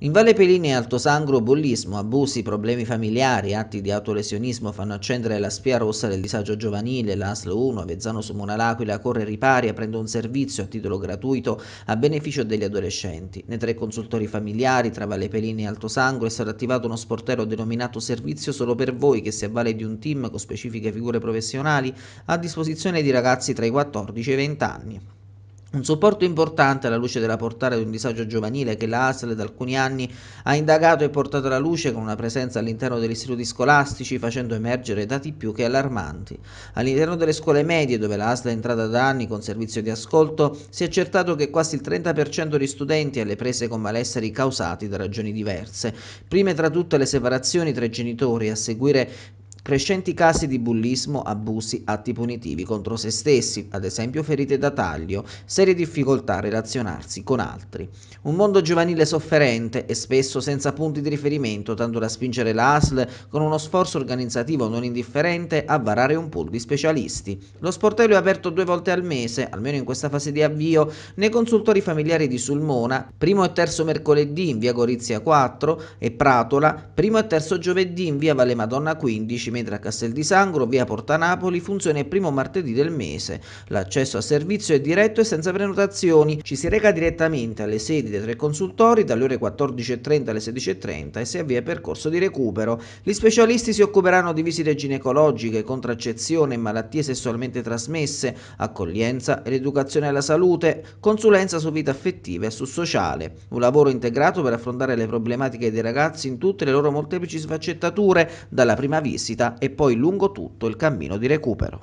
In Valle Pelini Alto Sangro bullismo, abusi, problemi familiari, atti di autolesionismo fanno accendere la spia rossa del disagio giovanile, l'ASLO 1 Avezzano su Monalaquila corre ripari aprendo un servizio a titolo gratuito a beneficio degli adolescenti. Nei tre consultori familiari tra Valle Pelini e Alto Sangro è stato attivato uno sportello denominato servizio solo per voi che si avvale di un team con specifiche figure professionali a disposizione di ragazzi tra i 14 e i 20 anni. Un supporto importante alla luce della portata di un disagio giovanile che la ASL da alcuni anni ha indagato e portato alla luce con una presenza all'interno degli istituti scolastici facendo emergere dati più che allarmanti. All'interno delle scuole medie, dove la ASL è entrata da anni con servizio di ascolto, si è accertato che quasi il 30% di studenti è alle prese con malesseri causati da ragioni diverse. Prime tra tutte le separazioni tra i genitori, a seguire Crescenti casi di bullismo, abusi, atti punitivi contro se stessi, ad esempio ferite da taglio, serie difficoltà a relazionarsi con altri. Un mondo giovanile sofferente e spesso senza punti di riferimento, tanto da spingere l'ASL con uno sforzo organizzativo non indifferente a varare un pool di specialisti. Lo sportello è aperto due volte al mese, almeno in questa fase di avvio, nei consultori familiari di Sulmona, primo e terzo mercoledì in via Gorizia 4 e Pratola, primo e terzo giovedì in via Valle Madonna 15 Metra Castel di Sangro, via Porta Napoli, funziona il primo martedì del mese. L'accesso al servizio è diretto e senza prenotazioni. Ci si reca direttamente alle sedi dei tre consultori dalle ore 14.30 alle 16.30 e si avvia il percorso di recupero. Gli specialisti si occuperanno di visite ginecologiche, contraccezione e malattie sessualmente trasmesse, accoglienza e l'educazione alla salute, consulenza su vita affettiva e su sociale. Un lavoro integrato per affrontare le problematiche dei ragazzi in tutte le loro molteplici sfaccettature, dalla prima visita e poi lungo tutto il cammino di recupero.